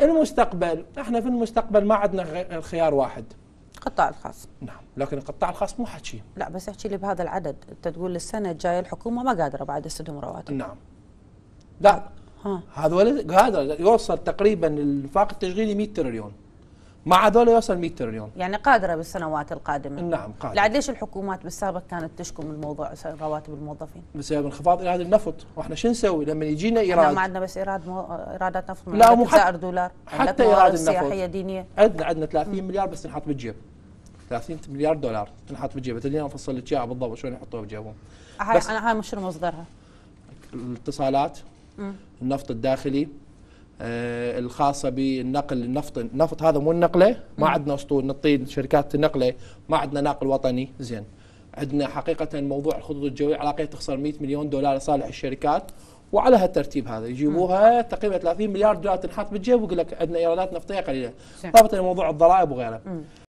المستقبل احنا في المستقبل ما عندنا الخيار واحد القطاع الخاص نعم لكن القطاع الخاص مو حكي لا بس احكي لي بهذا العدد انت تقول السنه الجايه الحكومه ما قادره بعد تسدهم رواتب نعم لا هذول قادر يوصل تقريبا الانفاق التشغيلي 100 تريليون مع هذول يوصل 100 تريليون يعني قادره بالسنوات القادمه نعم قادره لعد ليش الحكومات بالسابق كانت تشكو من موضوع رواتب الموظفين بسبب انخفاض ايراد النفط واحنا شو نسوي لما يجينا ايراد احنا ما عندنا بس ايراد مو... ايرادات نفط لا مو حتى دولار حتى ايراد النفط سياحيه دينيه عندنا عندنا 30 مليار بس تنحط بالجيب 30 مليار دولار تنحط بالجيب تدري افصل لك اياها بالضبط شلون يحطوها بجيبهم انا هاي مش مصدرها الاتصالات النفط الداخلي آه، الخاصه بالنقل النفط النفط هذا مو النقله ما عندنا اسطول نطين شركات النقله ما عندنا ناقل وطني زين عندنا حقيقه موضوع الخطوط الجويه على تخسر 100 مليون دولار لصالح الشركات وعلى هالترتيب هذا يجيبوها تقريبا 30 مليار دولار تنحط بالجيب ويقول لك عندنا ايرادات نفطيه قليله رابطه موضوع الضرائب وغيره